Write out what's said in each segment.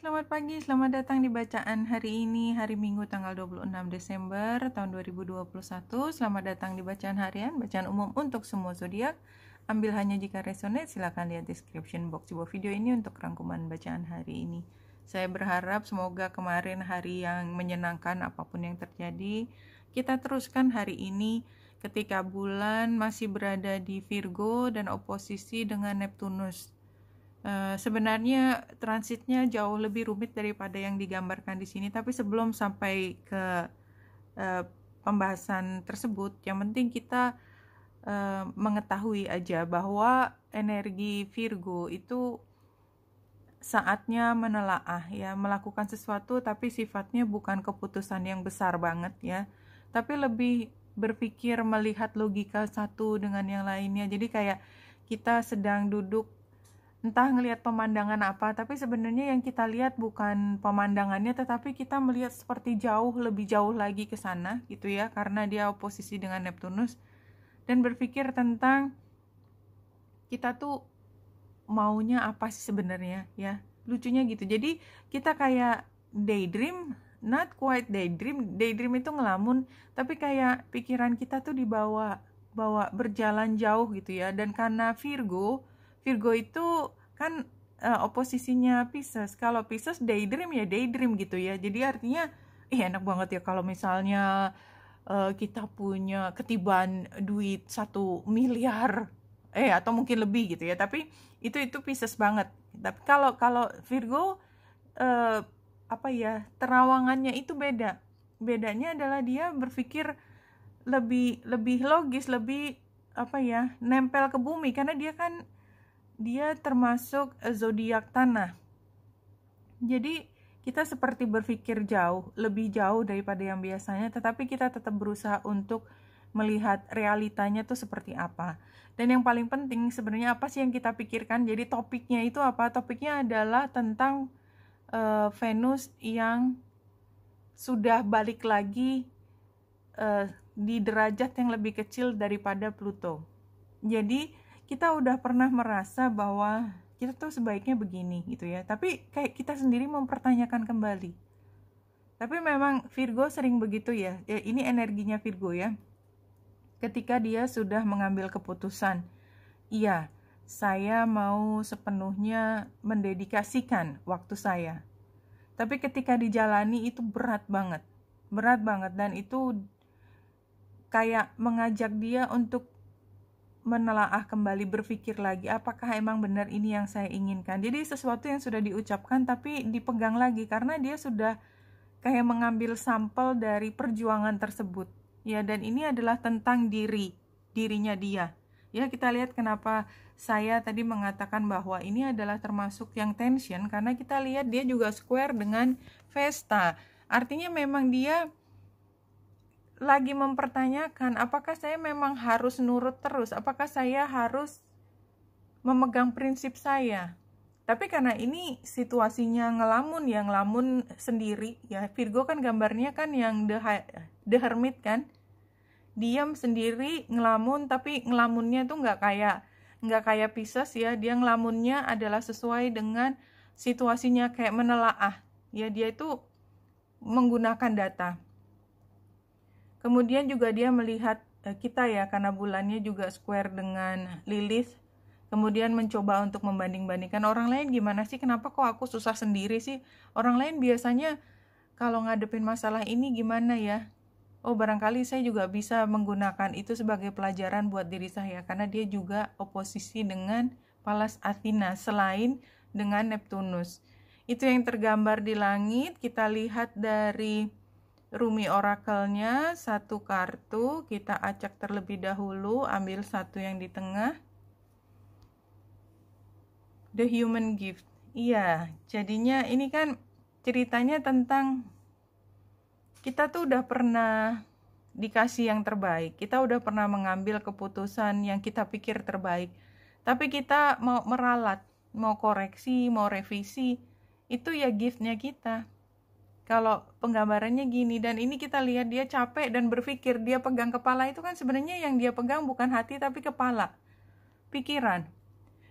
Selamat pagi, selamat datang di bacaan hari ini, hari Minggu tanggal 26 Desember tahun 2021. Selamat datang di bacaan harian, bacaan umum untuk semua zodiak. Ambil hanya jika resonate, silahkan lihat description box di bawah video ini untuk rangkuman bacaan hari ini. Saya berharap semoga kemarin hari yang menyenangkan apapun yang terjadi, kita teruskan hari ini ketika bulan masih berada di Virgo dan oposisi dengan Neptunus Eh, sebenarnya transitnya jauh lebih rumit daripada yang digambarkan di sini, tapi sebelum sampai ke uh, pembahasan tersebut, yang penting kita uh, mengetahui aja bahwa energi Virgo itu saatnya menelaah ya, melakukan sesuatu tapi sifatnya bukan keputusan yang besar banget ya, tapi lebih berpikir melihat logika satu dengan yang lainnya. Jadi kayak kita sedang duduk entah ngelihat pemandangan apa tapi sebenarnya yang kita lihat bukan pemandangannya tetapi kita melihat seperti jauh lebih jauh lagi ke sana gitu ya karena dia oposisi dengan Neptunus dan berpikir tentang kita tuh maunya apa sih sebenarnya ya lucunya gitu jadi kita kayak daydream not quite daydream daydream itu ngelamun tapi kayak pikiran kita tuh dibawa bawa berjalan jauh gitu ya dan karena Virgo Virgo itu kan uh, oposisinya Pisces. Kalau Pisces daydream ya daydream gitu ya. Jadi artinya ih enak banget ya kalau misalnya uh, kita punya ketiban duit satu miliar eh atau mungkin lebih gitu ya. Tapi itu itu Pisces banget. Tapi kalau kalau Virgo uh, apa ya terawangannya itu beda. Bedanya adalah dia berpikir lebih lebih logis, lebih apa ya nempel ke bumi karena dia kan dia termasuk eh, zodiak tanah. Jadi kita seperti berpikir jauh, lebih jauh daripada yang biasanya, tetapi kita tetap berusaha untuk melihat realitanya tuh seperti apa. Dan yang paling penting sebenarnya apa sih yang kita pikirkan? Jadi topiknya itu apa? Topiknya adalah tentang uh, Venus yang sudah balik lagi uh, di derajat yang lebih kecil daripada Pluto. Jadi kita udah pernah merasa bahwa kita tuh sebaiknya begini gitu ya tapi kayak kita sendiri mempertanyakan kembali tapi memang Virgo sering begitu ya, ya ini energinya Virgo ya ketika dia sudah mengambil keputusan iya saya mau sepenuhnya mendedikasikan waktu saya tapi ketika dijalani itu berat banget berat banget dan itu kayak mengajak dia untuk menelaah kembali berpikir lagi apakah emang benar ini yang saya inginkan jadi sesuatu yang sudah diucapkan tapi dipegang lagi karena dia sudah kayak mengambil sampel dari perjuangan tersebut ya dan ini adalah tentang diri dirinya dia ya kita lihat kenapa saya tadi mengatakan bahwa ini adalah termasuk yang tension karena kita lihat dia juga square dengan Vesta artinya memang dia lagi mempertanyakan apakah saya memang harus nurut terus, apakah saya harus memegang prinsip saya. Tapi karena ini situasinya ngelamun yang ngelamun sendiri ya. Virgo kan gambarnya kan yang the, the hermit kan. Diam sendiri, ngelamun, tapi ngelamunnya itu nggak kayak nggak kayak Pisces ya. Dia ngelamunnya adalah sesuai dengan situasinya kayak menelaah. Ya dia itu menggunakan data. Kemudian juga dia melihat eh, kita ya karena bulannya juga square dengan Lilith. Kemudian mencoba untuk membanding-bandingkan orang lain gimana sih? Kenapa kok aku susah sendiri sih? Orang lain biasanya kalau ngadepin masalah ini gimana ya? Oh, barangkali saya juga bisa menggunakan itu sebagai pelajaran buat diri saya karena dia juga oposisi dengan Palas Athena selain dengan Neptunus. Itu yang tergambar di langit. Kita lihat dari Rumi Oracle-nya satu kartu kita acak terlebih dahulu ambil satu yang di tengah the human gift iya jadinya ini kan ceritanya tentang kita tuh udah pernah dikasih yang terbaik kita udah pernah mengambil keputusan yang kita pikir terbaik tapi kita mau meralat mau koreksi mau revisi itu ya giftnya kita kalau penggambarannya gini dan ini kita lihat dia capek dan berpikir dia pegang kepala itu kan sebenarnya yang dia pegang bukan hati tapi kepala pikiran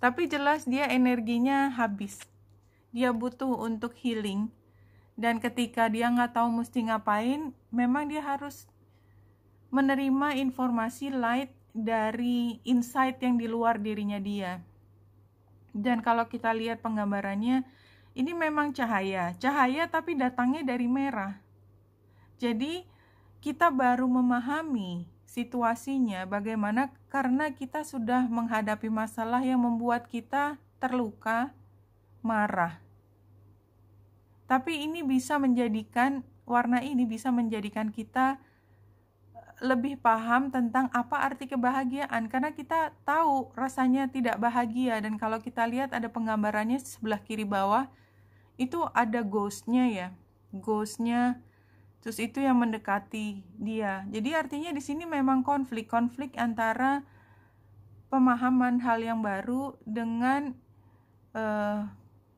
tapi jelas dia energinya habis dia butuh untuk healing dan ketika dia nggak tahu mesti ngapain memang dia harus menerima informasi light dari insight yang di luar dirinya dia dan kalau kita lihat penggambarannya ini memang cahaya, cahaya tapi datangnya dari merah. Jadi kita baru memahami situasinya bagaimana karena kita sudah menghadapi masalah yang membuat kita terluka, marah. Tapi ini bisa menjadikan warna ini bisa menjadikan kita lebih paham tentang apa arti kebahagiaan karena kita tahu rasanya tidak bahagia dan kalau kita lihat ada penggambarannya sebelah kiri bawah itu ada ghostnya ya ghostnya terus itu yang mendekati dia jadi artinya di sini memang konflik konflik antara pemahaman hal yang baru dengan eh,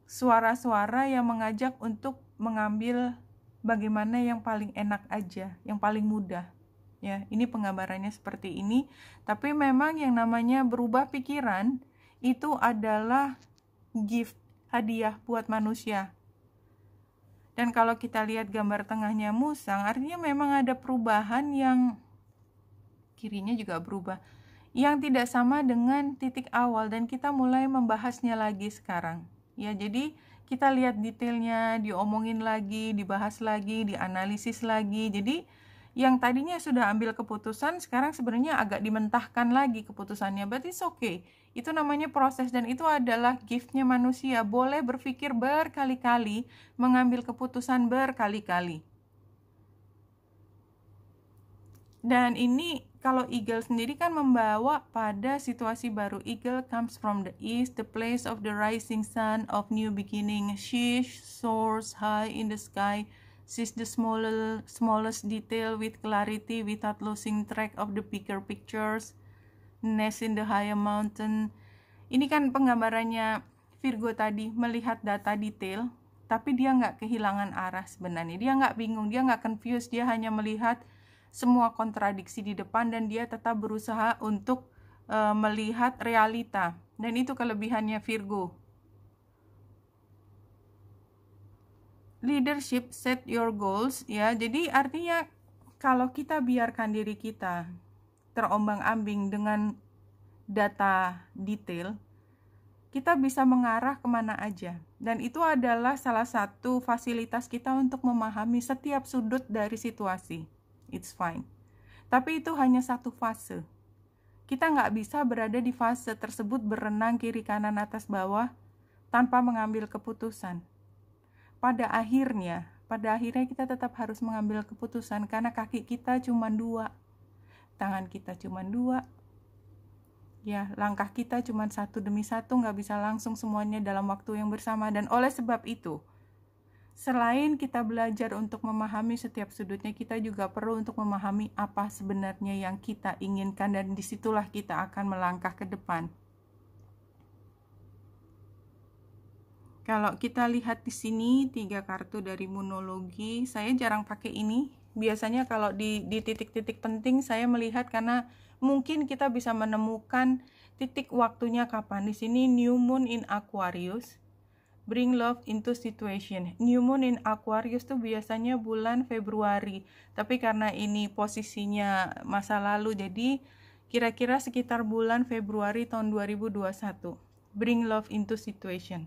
suara-suara uh, yang mengajak untuk mengambil bagaimana yang paling enak aja yang paling mudah ya ini penggambarannya seperti ini tapi memang yang namanya berubah pikiran itu adalah gift hadiah buat manusia dan kalau kita lihat gambar tengahnya musang artinya memang ada perubahan yang kirinya juga berubah yang tidak sama dengan titik awal dan kita mulai membahasnya lagi sekarang ya jadi kita lihat detailnya diomongin lagi dibahas lagi dianalisis lagi jadi yang tadinya sudah ambil keputusan sekarang sebenarnya agak dimentahkan lagi keputusannya but it's okay itu namanya proses dan itu adalah giftnya manusia boleh berpikir berkali-kali mengambil keputusan berkali-kali dan ini kalau eagle sendiri kan membawa pada situasi baru eagle comes from the east the place of the rising sun of new beginning she soars high in the sky sees the smaller, smallest detail with clarity without losing track of the bigger pictures, nest in the higher mountain. Ini kan penggambarannya Virgo tadi melihat data detail, tapi dia nggak kehilangan arah sebenarnya. Dia nggak bingung, dia nggak confused, dia hanya melihat semua kontradiksi di depan dan dia tetap berusaha untuk uh, melihat realita. Dan itu kelebihannya Virgo. leadership set your goals ya. Jadi artinya kalau kita biarkan diri kita terombang-ambing dengan data detail, kita bisa mengarah kemana aja. Dan itu adalah salah satu fasilitas kita untuk memahami setiap sudut dari situasi. It's fine. Tapi itu hanya satu fase. Kita nggak bisa berada di fase tersebut berenang kiri kanan atas bawah tanpa mengambil keputusan pada akhirnya, pada akhirnya kita tetap harus mengambil keputusan karena kaki kita cuma dua, tangan kita cuma dua, ya langkah kita cuma satu demi satu nggak bisa langsung semuanya dalam waktu yang bersama dan oleh sebab itu selain kita belajar untuk memahami setiap sudutnya kita juga perlu untuk memahami apa sebenarnya yang kita inginkan dan disitulah kita akan melangkah ke depan. Kalau kita lihat di sini tiga kartu dari monologi, saya jarang pakai ini. Biasanya kalau di titik-titik penting saya melihat karena mungkin kita bisa menemukan titik waktunya kapan. Di sini new moon in Aquarius. Bring love into situation. New moon in Aquarius tuh biasanya bulan Februari. Tapi karena ini posisinya masa lalu jadi kira-kira sekitar bulan Februari tahun 2021. Bring love into situation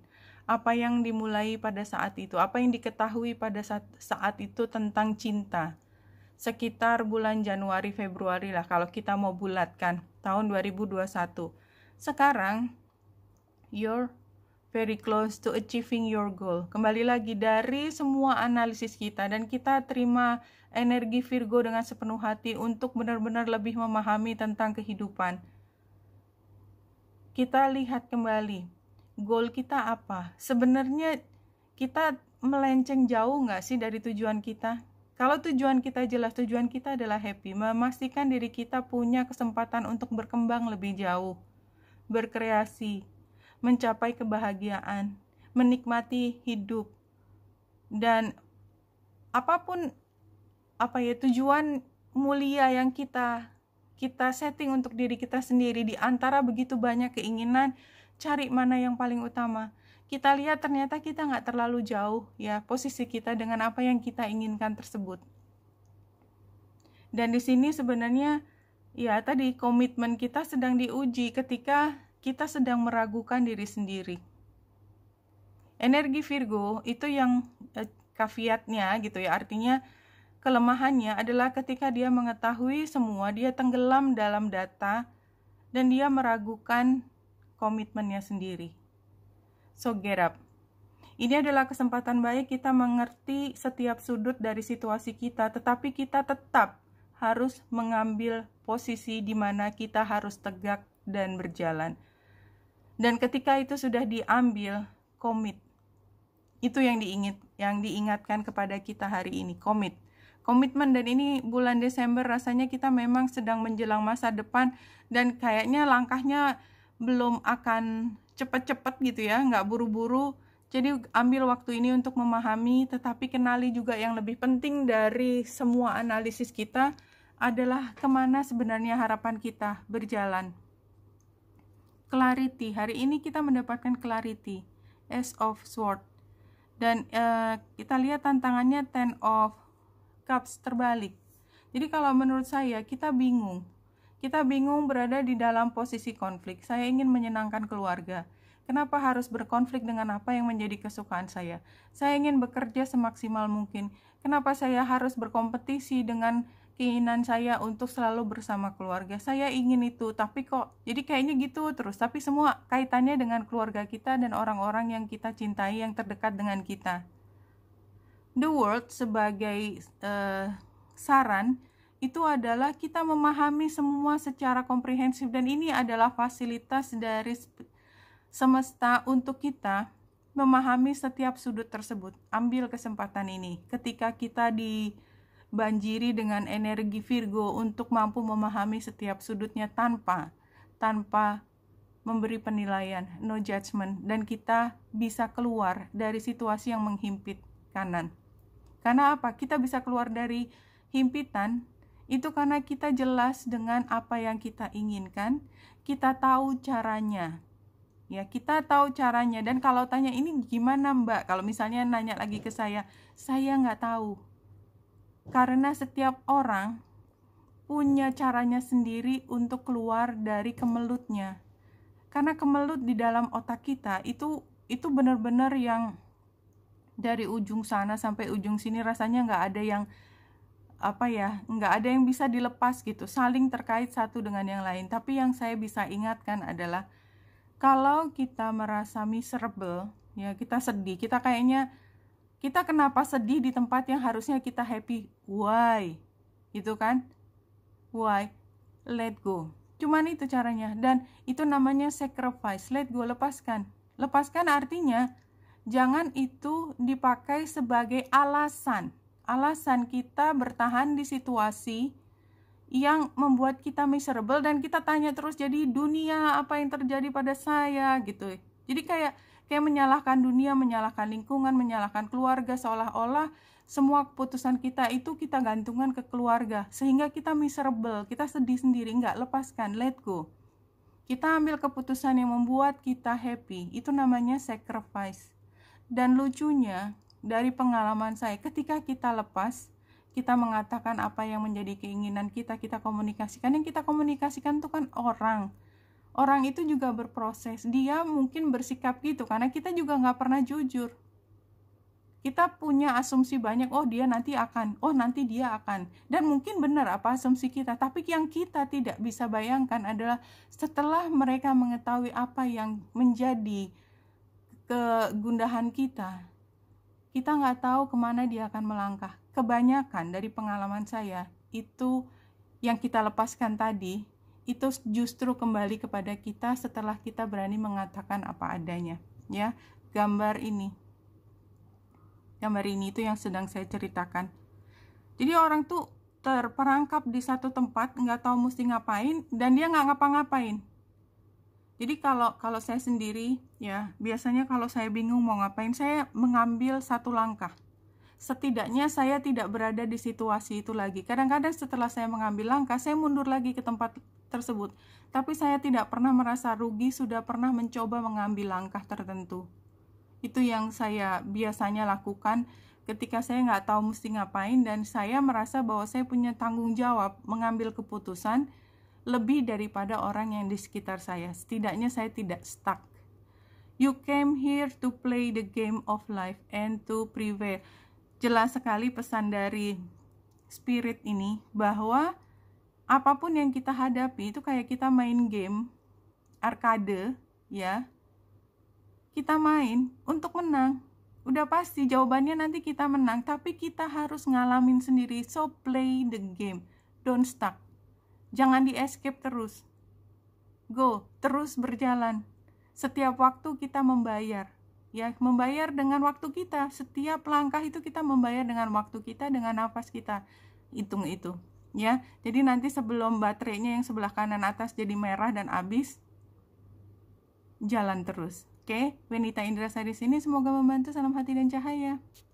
apa yang dimulai pada saat itu, apa yang diketahui pada saat, saat itu tentang cinta. Sekitar bulan Januari Februari lah kalau kita mau bulatkan tahun 2021. Sekarang you're very close to achieving your goal. Kembali lagi dari semua analisis kita dan kita terima energi Virgo dengan sepenuh hati untuk benar-benar lebih memahami tentang kehidupan. Kita lihat kembali goal kita apa? Sebenarnya kita melenceng jauh nggak sih dari tujuan kita? Kalau tujuan kita jelas, tujuan kita adalah happy, memastikan diri kita punya kesempatan untuk berkembang lebih jauh, berkreasi, mencapai kebahagiaan, menikmati hidup, dan apapun apa ya tujuan mulia yang kita kita setting untuk diri kita sendiri di antara begitu banyak keinginan cari mana yang paling utama. Kita lihat ternyata kita nggak terlalu jauh ya posisi kita dengan apa yang kita inginkan tersebut. Dan di sini sebenarnya ya tadi komitmen kita sedang diuji ketika kita sedang meragukan diri sendiri. Energi Virgo itu yang eh, kafiatnya gitu ya artinya kelemahannya adalah ketika dia mengetahui semua dia tenggelam dalam data dan dia meragukan komitmennya sendiri. So get up. Ini adalah kesempatan baik kita mengerti setiap sudut dari situasi kita, tetapi kita tetap harus mengambil posisi di mana kita harus tegak dan berjalan. Dan ketika itu sudah diambil, komit. Itu yang diingat yang diingatkan kepada kita hari ini, komit. Komitmen dan ini bulan Desember rasanya kita memang sedang menjelang masa depan dan kayaknya langkahnya belum akan cepat-cepat gitu ya, nggak buru-buru. Jadi ambil waktu ini untuk memahami, tetapi kenali juga yang lebih penting dari semua analisis kita adalah kemana sebenarnya harapan kita berjalan. Clarity, hari ini kita mendapatkan clarity, S of Sword. Dan uh, kita lihat tantangannya Ten of Cups terbalik. Jadi kalau menurut saya kita bingung, kita bingung berada di dalam posisi konflik. Saya ingin menyenangkan keluarga. Kenapa harus berkonflik dengan apa yang menjadi kesukaan saya? Saya ingin bekerja semaksimal mungkin. Kenapa saya harus berkompetisi dengan keinginan saya untuk selalu bersama keluarga? Saya ingin itu, tapi kok jadi kayaknya gitu terus. Tapi semua kaitannya dengan keluarga kita dan orang-orang yang kita cintai yang terdekat dengan kita. The World sebagai uh, saran itu adalah kita memahami semua secara komprehensif dan ini adalah fasilitas dari semesta untuk kita memahami setiap sudut tersebut. Ambil kesempatan ini ketika kita dibanjiri dengan energi Virgo untuk mampu memahami setiap sudutnya tanpa tanpa memberi penilaian, no judgment dan kita bisa keluar dari situasi yang menghimpit kanan. Karena apa? Kita bisa keluar dari himpitan itu karena kita jelas dengan apa yang kita inginkan, kita tahu caranya. Ya, kita tahu caranya. Dan kalau tanya ini gimana Mbak? Kalau misalnya nanya lagi ke saya, saya nggak tahu. Karena setiap orang punya caranya sendiri untuk keluar dari kemelutnya. Karena kemelut di dalam otak kita itu itu benar-benar yang dari ujung sana sampai ujung sini rasanya nggak ada yang apa ya nggak ada yang bisa dilepas gitu saling terkait satu dengan yang lain tapi yang saya bisa ingatkan adalah kalau kita merasa miserable ya kita sedih kita kayaknya kita kenapa sedih di tempat yang harusnya kita happy why gitu kan why let go cuman itu caranya dan itu namanya sacrifice let go lepaskan lepaskan artinya jangan itu dipakai sebagai alasan alasan kita bertahan di situasi yang membuat kita miserable dan kita tanya terus jadi dunia apa yang terjadi pada saya gitu jadi kayak kayak menyalahkan dunia menyalahkan lingkungan menyalahkan keluarga seolah-olah semua keputusan kita itu kita gantungan ke keluarga sehingga kita miserable kita sedih sendiri nggak lepaskan let go kita ambil keputusan yang membuat kita happy itu namanya sacrifice dan lucunya dari pengalaman saya ketika kita lepas kita mengatakan apa yang menjadi keinginan kita kita komunikasikan yang kita komunikasikan itu kan orang orang itu juga berproses dia mungkin bersikap gitu karena kita juga nggak pernah jujur kita punya asumsi banyak oh dia nanti akan oh nanti dia akan dan mungkin benar apa asumsi kita tapi yang kita tidak bisa bayangkan adalah setelah mereka mengetahui apa yang menjadi kegundahan kita kita nggak tahu kemana dia akan melangkah. Kebanyakan dari pengalaman saya, itu yang kita lepaskan tadi, itu justru kembali kepada kita setelah kita berani mengatakan apa adanya. Ya, gambar ini. Gambar ini itu yang sedang saya ceritakan. Jadi orang tuh terperangkap di satu tempat, nggak tahu mesti ngapain, dan dia nggak ngapa-ngapain. Jadi kalau kalau saya sendiri ya biasanya kalau saya bingung mau ngapain saya mengambil satu langkah. Setidaknya saya tidak berada di situasi itu lagi. Kadang-kadang setelah saya mengambil langkah saya mundur lagi ke tempat tersebut. Tapi saya tidak pernah merasa rugi sudah pernah mencoba mengambil langkah tertentu. Itu yang saya biasanya lakukan ketika saya nggak tahu mesti ngapain dan saya merasa bahwa saya punya tanggung jawab mengambil keputusan lebih daripada orang yang di sekitar saya. Setidaknya saya tidak stuck. You came here to play the game of life and to prevail. Jelas sekali pesan dari spirit ini bahwa apapun yang kita hadapi itu kayak kita main game arcade ya. Kita main untuk menang. Udah pasti jawabannya nanti kita menang, tapi kita harus ngalamin sendiri. So play the game. Don't stuck. Jangan di escape terus. Go, terus berjalan. Setiap waktu kita membayar. Ya, membayar dengan waktu kita. Setiap langkah itu kita membayar dengan waktu kita, dengan nafas kita. Hitung itu. Ya, jadi nanti sebelum baterainya yang sebelah kanan atas jadi merah dan habis, jalan terus. Oke, okay? Wenita Indra saya di sini. Semoga membantu. Salam hati dan cahaya.